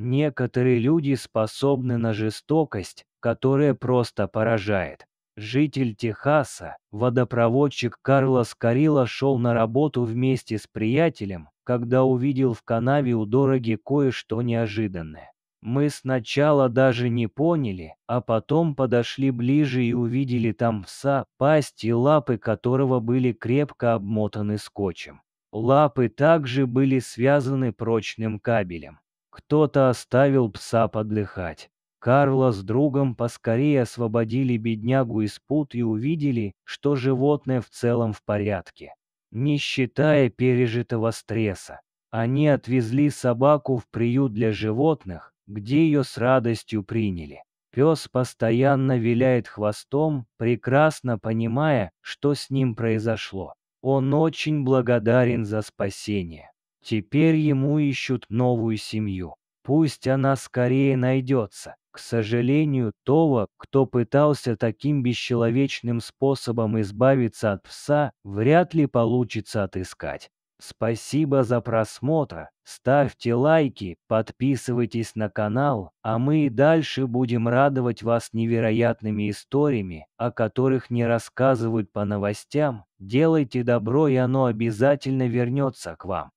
Некоторые люди способны на жестокость, которая просто поражает. Житель Техаса, водопроводчик Карлос Карила шел на работу вместе с приятелем, когда увидел в канаве у дороги кое-что неожиданное. Мы сначала даже не поняли, а потом подошли ближе и увидели там пса, пасть и лапы которого были крепко обмотаны скотчем. Лапы также были связаны прочным кабелем. Кто-то оставил пса подлыхать. Карла с другом поскорее освободили беднягу из пут и увидели, что животное в целом в порядке. Не считая пережитого стресса, они отвезли собаку в приют для животных, где ее с радостью приняли. Пес постоянно виляет хвостом, прекрасно понимая, что с ним произошло. Он очень благодарен за спасение. Теперь ему ищут новую семью. Пусть она скорее найдется. К сожалению, того, кто пытался таким бесчеловечным способом избавиться от пса, вряд ли получится отыскать. Спасибо за просмотр, ставьте лайки, подписывайтесь на канал, а мы и дальше будем радовать вас невероятными историями, о которых не рассказывают по новостям. Делайте добро, и оно обязательно вернется к вам.